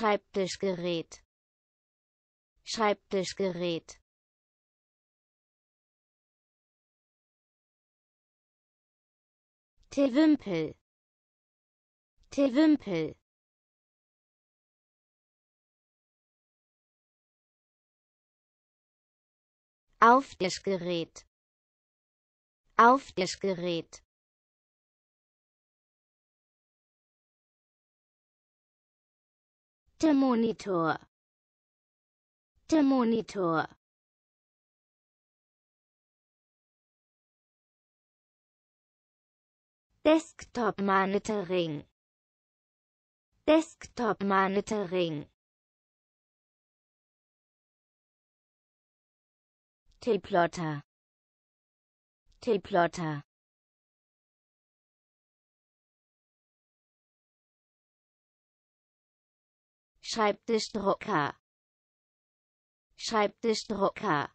Schreibtischgerät Schreibtischgerät Teewümpel Teewümpel Auftischgerät Auftischgerät Der Monitor. Der Monitor. Desktop Monitoring. Desktop Monitoring. T-Plotter. T-Plotter. Schreibtischdrucker Schreibtischdrucker